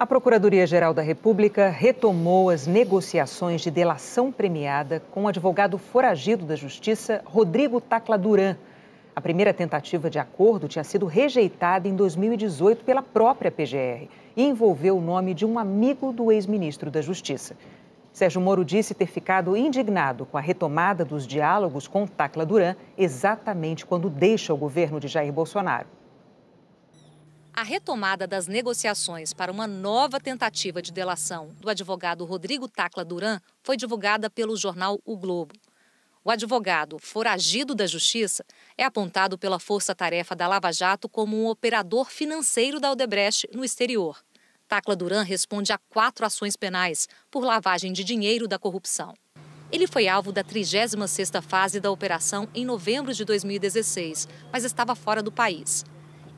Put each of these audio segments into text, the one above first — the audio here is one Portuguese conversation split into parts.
A Procuradoria-Geral da República retomou as negociações de delação premiada com o advogado foragido da Justiça, Rodrigo Tacla Duran. A primeira tentativa de acordo tinha sido rejeitada em 2018 pela própria PGR e envolveu o nome de um amigo do ex-ministro da Justiça. Sérgio Moro disse ter ficado indignado com a retomada dos diálogos com Tacla Duran exatamente quando deixa o governo de Jair Bolsonaro. A retomada das negociações para uma nova tentativa de delação do advogado Rodrigo Tacla Duran foi divulgada pelo jornal O Globo. O advogado foragido da justiça é apontado pela força-tarefa da Lava Jato como um operador financeiro da Odebrecht no exterior. Tacla Duran responde a quatro ações penais por lavagem de dinheiro da corrupção. Ele foi alvo da 36ª fase da operação em novembro de 2016, mas estava fora do país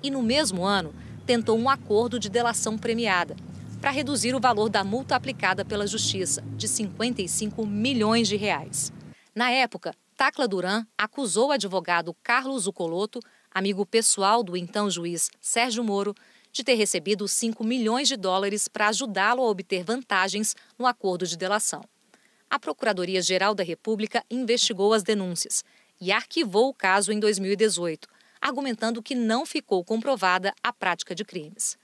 e, no mesmo ano, tentou um acordo de delação premiada para reduzir o valor da multa aplicada pela Justiça, de 55 milhões de reais. Na época, Tacla Duran acusou o advogado Carlos Ucoloto, amigo pessoal do então juiz Sérgio Moro, de ter recebido 5 milhões de dólares para ajudá-lo a obter vantagens no acordo de delação. A Procuradoria-Geral da República investigou as denúncias e arquivou o caso em 2018, argumentando que não ficou comprovada a prática de crimes.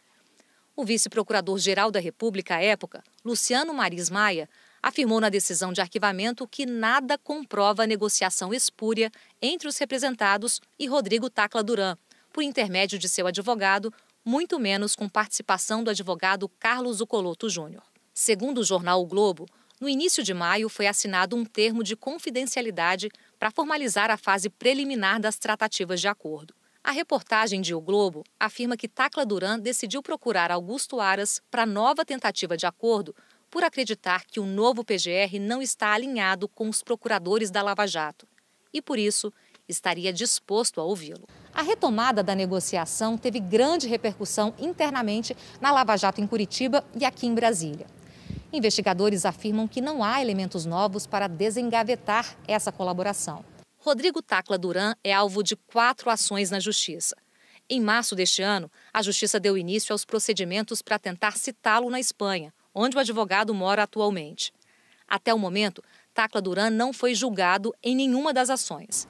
O vice-procurador-geral da República à época, Luciano Maris Maia, afirmou na decisão de arquivamento que nada comprova a negociação espúria entre os representados e Rodrigo Tacla Duran, por intermédio de seu advogado, muito menos com participação do advogado Carlos Ucoloto Júnior. Segundo o jornal o Globo, no início de maio foi assinado um termo de confidencialidade para formalizar a fase preliminar das tratativas de acordo. A reportagem de O Globo afirma que Tacla Duran decidiu procurar Augusto Aras para nova tentativa de acordo por acreditar que o novo PGR não está alinhado com os procuradores da Lava Jato e, por isso, estaria disposto a ouvi-lo. A retomada da negociação teve grande repercussão internamente na Lava Jato em Curitiba e aqui em Brasília. Investigadores afirmam que não há elementos novos para desengavetar essa colaboração. Rodrigo Tacla Duran é alvo de quatro ações na Justiça. Em março deste ano, a Justiça deu início aos procedimentos para tentar citá-lo na Espanha, onde o advogado mora atualmente. Até o momento, Tacla Duran não foi julgado em nenhuma das ações.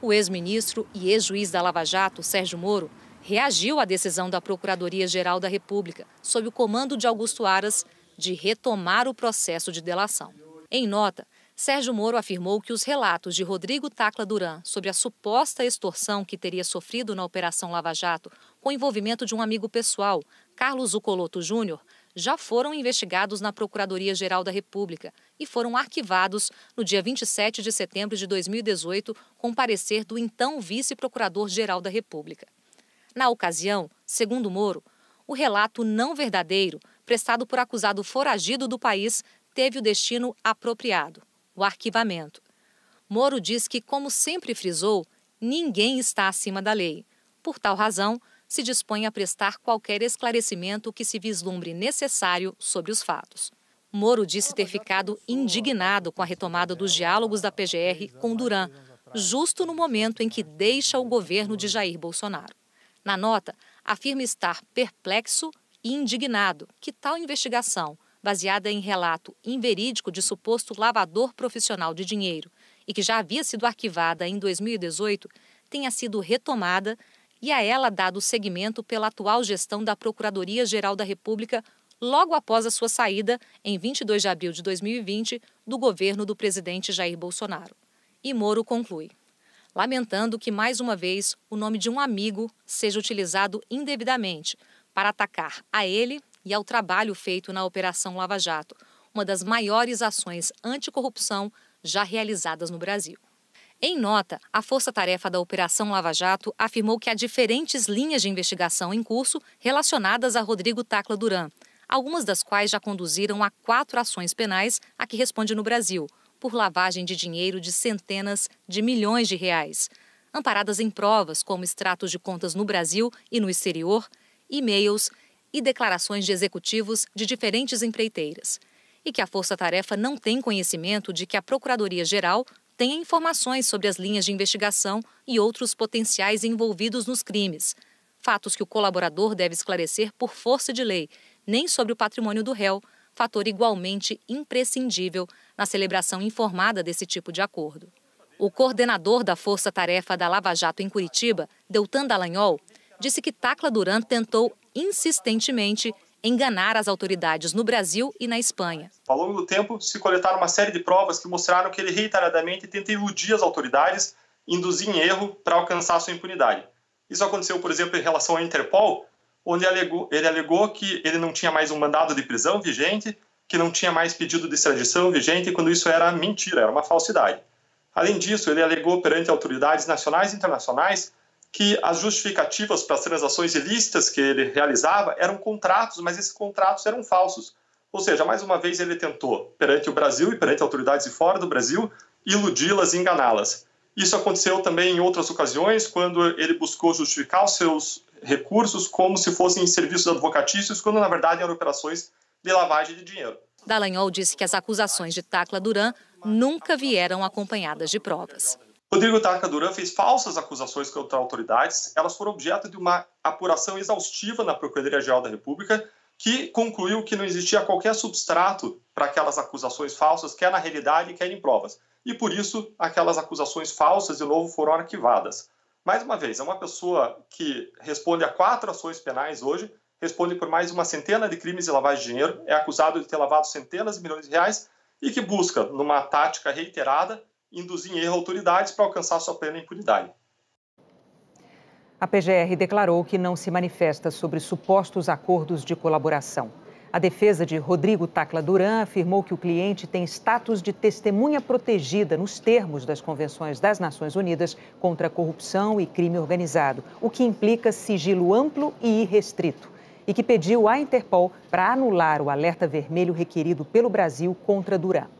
O ex-ministro e ex-juiz da Lava Jato, Sérgio Moro, reagiu à decisão da Procuradoria-Geral da República, sob o comando de Augusto Aras, de retomar o processo de delação. Em nota, Sérgio Moro afirmou que os relatos de Rodrigo Tacla Duran sobre a suposta extorsão que teria sofrido na Operação Lava Jato com envolvimento de um amigo pessoal, Carlos Ucoloto Júnior, já foram investigados na Procuradoria-Geral da República e foram arquivados no dia 27 de setembro de 2018, com parecer do então vice-procurador-geral da República. Na ocasião, segundo Moro, o relato não verdadeiro prestado por acusado foragido do país teve o destino apropriado o arquivamento. Moro diz que, como sempre frisou, ninguém está acima da lei. Por tal razão, se dispõe a prestar qualquer esclarecimento que se vislumbre necessário sobre os fatos. Moro disse ter ficado indignado com a retomada dos diálogos da PGR com Duran, justo no momento em que deixa o governo de Jair Bolsonaro. Na nota, afirma estar perplexo e indignado. Que tal investigação, baseada em relato inverídico de suposto lavador profissional de dinheiro e que já havia sido arquivada em 2018, tenha sido retomada e a ela dado seguimento pela atual gestão da Procuradoria-Geral da República logo após a sua saída, em 22 de abril de 2020, do governo do presidente Jair Bolsonaro. E Moro conclui: lamentando que mais uma vez o nome de um amigo seja utilizado indevidamente, para atacar a ele e ao trabalho feito na Operação Lava Jato, uma das maiores ações anticorrupção já realizadas no Brasil. Em nota, a força-tarefa da Operação Lava Jato afirmou que há diferentes linhas de investigação em curso relacionadas a Rodrigo Tacla Duran, algumas das quais já conduziram a quatro ações penais a que responde no Brasil, por lavagem de dinheiro de centenas de milhões de reais, amparadas em provas como extratos de contas no Brasil e no exterior, e-mails e declarações de executivos de diferentes empreiteiras, e que a Força Tarefa não tem conhecimento de que a Procuradoria-Geral tenha informações sobre as linhas de investigação e outros potenciais envolvidos nos crimes, fatos que o colaborador deve esclarecer por força de lei, nem sobre o patrimônio do réu, fator igualmente imprescindível na celebração informada desse tipo de acordo. O coordenador da Força Tarefa da Lava Jato em Curitiba, Deltan Dallagnol, disse que Tacla Duran tentou insistentemente enganar as autoridades no Brasil e na Espanha. Ao longo do tempo, se coletaram uma série de provas que mostraram que ele reiteradamente tenta iludir as autoridades, induzir em erro para alcançar sua impunidade. Isso aconteceu, por exemplo, em relação à Interpol, onde alegou, ele alegou que ele não tinha mais um mandado de prisão vigente, que não tinha mais pedido de extradição vigente, quando isso era mentira, era uma falsidade. Além disso, ele alegou perante autoridades nacionais e internacionais que as justificativas para as transações ilícitas que ele realizava eram contratos, mas esses contratos eram falsos. Ou seja, mais uma vez ele tentou, perante o Brasil e perante autoridades de fora do Brasil, iludi-las e enganá-las. Isso aconteceu também em outras ocasiões, quando ele buscou justificar os seus recursos como se fossem serviços advocatícios, quando na verdade eram operações de lavagem de dinheiro. Dallagnol disse que as acusações de Tacla Duran nunca vieram acompanhadas de provas. Rodrigo Tarka Duran fez falsas acusações contra autoridades. Elas foram objeto de uma apuração exaustiva na Procuradoria-Geral da República, que concluiu que não existia qualquer substrato para aquelas acusações falsas, quer é na realidade, quer é em provas. E por isso, aquelas acusações falsas, de novo, foram arquivadas. Mais uma vez, é uma pessoa que responde a quatro ações penais hoje, responde por mais uma centena de crimes de lavagem de dinheiro, é acusado de ter lavado centenas de milhões de reais e que busca, numa tática reiterada, induzir em erro autoridades para alcançar sua plena impunidade. A PGR declarou que não se manifesta sobre supostos acordos de colaboração. A defesa de Rodrigo Tacla Duran afirmou que o cliente tem status de testemunha protegida nos termos das convenções das Nações Unidas contra a corrupção e crime organizado, o que implica sigilo amplo e irrestrito, e que pediu à Interpol para anular o alerta vermelho requerido pelo Brasil contra Duran.